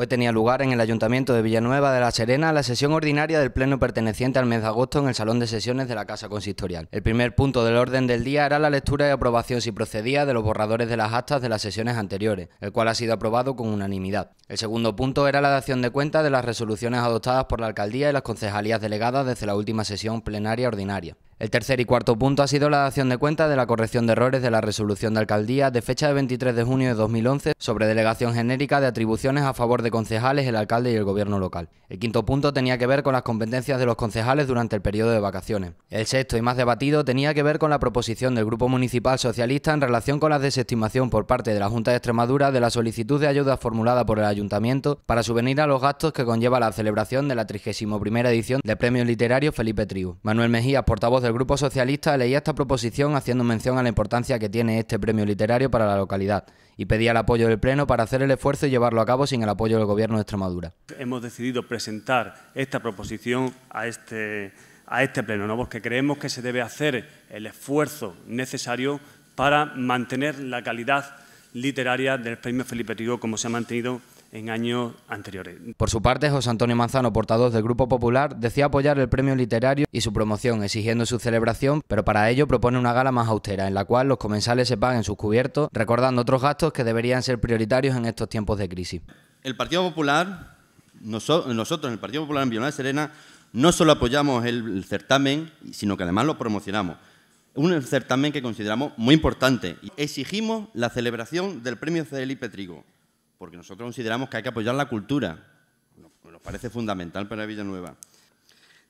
Hoy tenía lugar en el Ayuntamiento de Villanueva de la Serena la sesión ordinaria del Pleno perteneciente al mes de agosto en el Salón de Sesiones de la Casa Consistorial. El primer punto del orden del día era la lectura y aprobación, si procedía, de los borradores de las actas de las sesiones anteriores, el cual ha sido aprobado con unanimidad. El segundo punto era la dación de cuenta de las resoluciones adoptadas por la Alcaldía y las concejalías delegadas desde la última sesión plenaria ordinaria. El tercer y cuarto punto ha sido la dación de cuenta de la corrección de errores de la resolución de alcaldía de fecha de 23 de junio de 2011 sobre delegación genérica de atribuciones a favor de concejales, el alcalde y el gobierno local. El quinto punto tenía que ver con las competencias de los concejales durante el periodo de vacaciones. El sexto y más debatido tenía que ver con la proposición del Grupo Municipal Socialista en relación con la desestimación por parte de la Junta de Extremadura de la solicitud de ayuda formulada por el Ayuntamiento para subvenir a los gastos que conlleva la celebración de la 31 edición del Premio Literario Felipe Triu. Manuel Mejías, portavoz de el Grupo Socialista leía esta proposición haciendo mención a la importancia que tiene este premio literario para la localidad y pedía el apoyo del Pleno para hacer el esfuerzo y llevarlo a cabo sin el apoyo del Gobierno de Extremadura. Hemos decidido presentar esta proposición a este, a este Pleno, ¿no? porque creemos que se debe hacer el esfuerzo necesario para mantener la calidad literaria del premio Felipe Trigo como se ha mantenido en años anteriores. Por su parte, José Antonio Manzano, portavoz del Grupo Popular, decía apoyar el premio literario y su promoción, exigiendo su celebración, pero para ello propone una gala más austera, en la cual los comensales se paguen sus cubiertos, recordando otros gastos que deberían ser prioritarios en estos tiempos de crisis. El Partido Popular, nosotros en el Partido Popular en Villanueva de Serena, no solo apoyamos el certamen, sino que además lo promocionamos un certamen que consideramos muy importante. Exigimos la celebración del Premio Felipe Trigo, porque nosotros consideramos que hay que apoyar la cultura. Nos parece fundamental para Villanueva.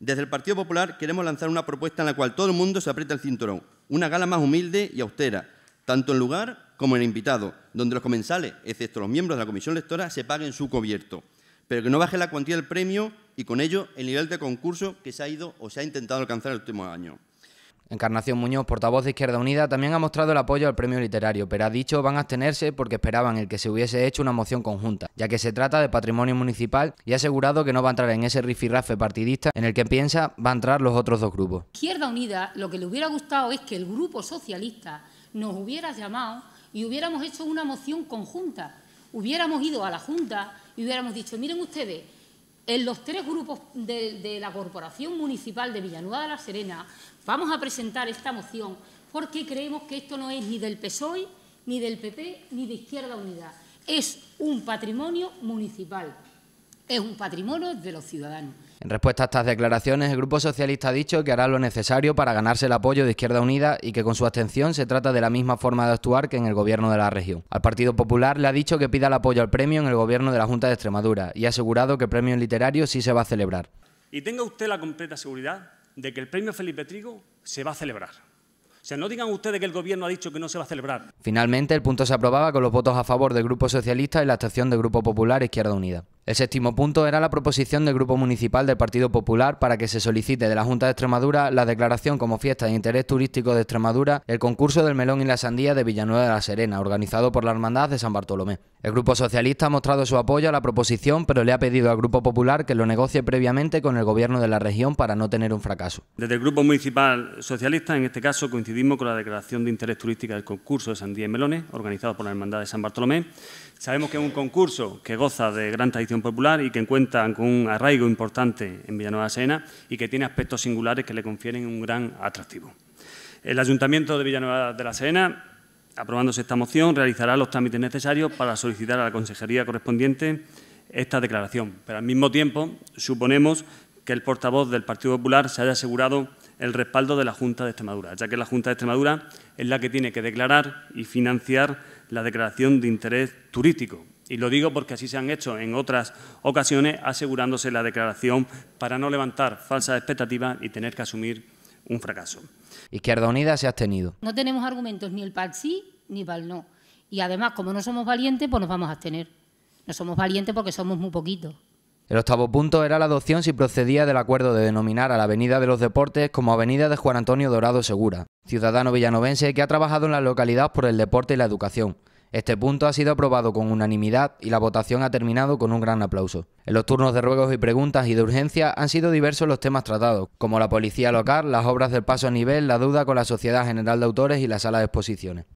Desde el Partido Popular queremos lanzar una propuesta en la cual todo el mundo se aprieta el cinturón. Una gala más humilde y austera, tanto en lugar como en invitado, donde los comensales, excepto los miembros de la comisión lectora, se paguen su cubierto, pero que no baje la cuantía del premio y con ello el nivel de concurso que se ha ido o se ha intentado alcanzar el último año. Encarnación Muñoz, portavoz de Izquierda Unida, también ha mostrado el apoyo al premio literario, pero ha dicho van a abstenerse porque esperaban el que se hubiese hecho una moción conjunta, ya que se trata de patrimonio municipal y ha asegurado que no va a entrar en ese rifirrafe partidista en el que piensa va a entrar los otros dos grupos. Izquierda Unida lo que le hubiera gustado es que el grupo socialista nos hubiera llamado y hubiéramos hecho una moción conjunta, hubiéramos ido a la Junta y hubiéramos dicho, miren ustedes, en los tres grupos de, la Corporación Municipal de Villanueva de la Serena vamos a presentar esta moción porque creemos que esto no es ni del PSOE, ni del PP, ni de Izquierda Unida. Es un patrimonio municipal es un patrimonio de los ciudadanos. En respuesta a estas declaraciones, el Grupo Socialista ha dicho que hará lo necesario para ganarse el apoyo de Izquierda Unida y que con su abstención se trata de la misma forma de actuar que en el gobierno de la región. Al Partido Popular le ha dicho que pida el apoyo al premio en el gobierno de la Junta de Extremadura y ha asegurado que el premio literario sí se va a celebrar. Y tenga usted la completa seguridad de que el premio Felipe Trigo se va a celebrar. O sea, no digan ustedes que el gobierno ha dicho que no se va a celebrar. Finalmente, el punto se aprobaba con los votos a favor del Grupo Socialista y la abstención del Grupo Popular Izquierda Unida. El séptimo punto era la proposición del Grupo Municipal del Partido Popular para que se solicite de la Junta de Extremadura la declaración como fiesta de interés turístico de Extremadura el concurso del melón y la sandía de Villanueva de la Serena, organizado por la Hermandad de San Bartolomé. El Grupo Socialista ha mostrado su apoyo a la proposición, pero le ha pedido al Grupo Popular que lo negocie previamente con el Gobierno de la región para no tener un fracaso. Desde el Grupo Municipal Socialista, en este caso, coincidimos con la declaración de interés turístico del concurso de sandía y melones, organizado por la Hermandad de San Bartolomé. Sabemos que es un concurso que goza de gran tradición Popular y que cuentan con un arraigo importante en Villanueva de la Sena y que tiene aspectos singulares que le confieren un gran atractivo. El Ayuntamiento de Villanueva de la Sena, aprobándose esta moción, realizará los trámites necesarios para solicitar a la consejería correspondiente esta declaración. Pero al mismo tiempo, suponemos que el portavoz del Partido Popular se haya asegurado el respaldo de la Junta de Extremadura, ya que la Junta de Extremadura es la que tiene que declarar y financiar la declaración de interés turístico, y lo digo porque así se han hecho en otras ocasiones, asegurándose la declaración para no levantar falsas expectativas y tener que asumir un fracaso. Izquierda Unida se ha abstenido. No tenemos argumentos ni el para sí ni para el no. Y además, como no somos valientes, pues nos vamos a abstener. No somos valientes porque somos muy poquitos. El octavo punto era la adopción si procedía del acuerdo de denominar a la Avenida de los Deportes como Avenida de Juan Antonio Dorado Segura, ciudadano villanovense que ha trabajado en la localidad por el deporte y la educación. Este punto ha sido aprobado con unanimidad y la votación ha terminado con un gran aplauso. En los turnos de ruegos y preguntas y de urgencia han sido diversos los temas tratados, como la policía local, las obras del paso a nivel, la duda con la Sociedad General de Autores y la sala de exposiciones.